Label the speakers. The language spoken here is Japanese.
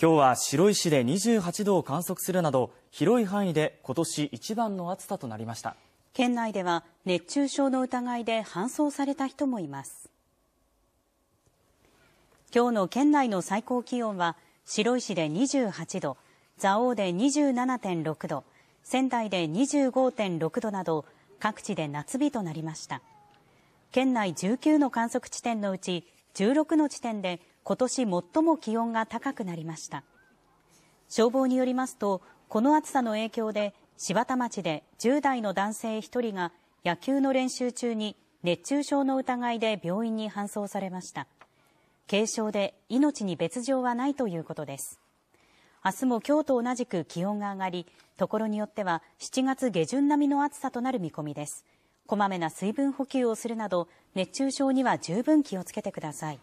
Speaker 1: 今日は白石市で28度を観測するなど広い範囲で今年一番
Speaker 2: の暑さとなりました県内では熱中症の疑いで搬送された人もいます今日の県内の最高気温は白石市で28度蔵王で27.6度仙台で25.6度など各地で夏日となりました県内19の観測地点のうち16の地点で今年最も気温が高くなりました消防によりますとこの暑さの影響で柴田町で10代の男性1人が野球の練習中に熱中症の疑いで病院に搬送されました軽症で命に別状はないということです明日も今日と同じく気温が上がりところによっては7月下旬並みの暑さとなる見込みですこまめな水分補給をするなど熱中症には十分気をつけてください。